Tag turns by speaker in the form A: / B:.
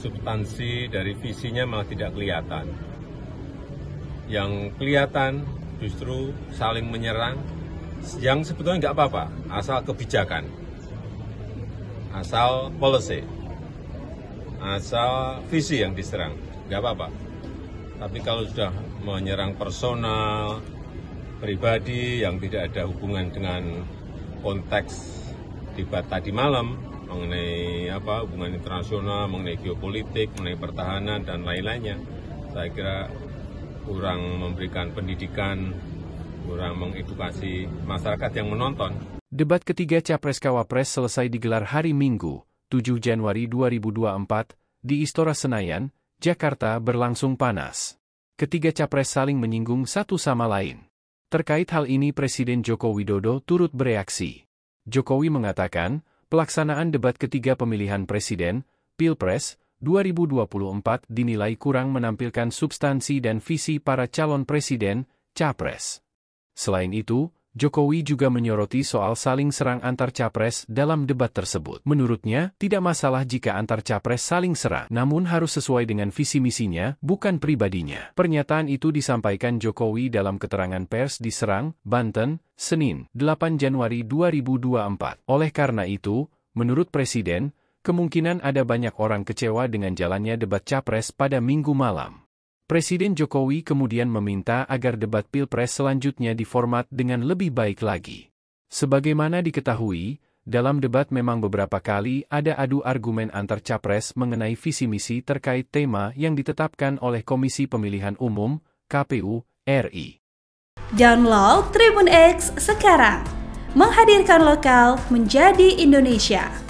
A: substansi dari visinya malah tidak kelihatan. Yang kelihatan justru saling menyerang, yang sebetulnya nggak apa-apa, asal kebijakan, asal policy, asal visi yang diserang, nggak apa-apa. Tapi kalau sudah menyerang personal, pribadi yang tidak ada hubungan dengan konteks debat tadi malam, mengenai apa hubungan internasional, mengenai geopolitik, mengenai pertahanan dan lain-lainnya. Saya kira kurang memberikan pendidikan, kurang mengedukasi masyarakat yang menonton.
B: Debat ketiga Capres Cawapres selesai digelar hari Minggu, 7 Januari 2024, di Istora Senayan, Jakarta berlangsung panas. Ketiga capres saling menyinggung satu sama lain. Terkait hal ini Presiden Joko Widodo turut bereaksi. Jokowi mengatakan, Pelaksanaan debat ketiga pemilihan presiden, Pilpres, 2024 dinilai kurang menampilkan substansi dan visi para calon presiden, Capres. Selain itu, Jokowi juga menyoroti soal saling serang antar capres dalam debat tersebut. Menurutnya, tidak masalah jika antar capres saling serang, namun harus sesuai dengan visi misinya, bukan pribadinya. Pernyataan itu disampaikan Jokowi dalam keterangan pers di Serang, Banten, Senin, 8 Januari 2024. Oleh karena itu, menurut Presiden, kemungkinan ada banyak orang kecewa dengan jalannya debat capres pada minggu malam. Presiden Jokowi kemudian meminta agar debat pilpres selanjutnya diformat dengan lebih baik lagi. Sebagaimana diketahui, dalam debat memang beberapa kali ada adu argumen antar capres mengenai visi misi terkait tema yang ditetapkan oleh Komisi Pemilihan Umum (KPU) RI. Download Tribun X sekarang, menghadirkan lokal menjadi Indonesia.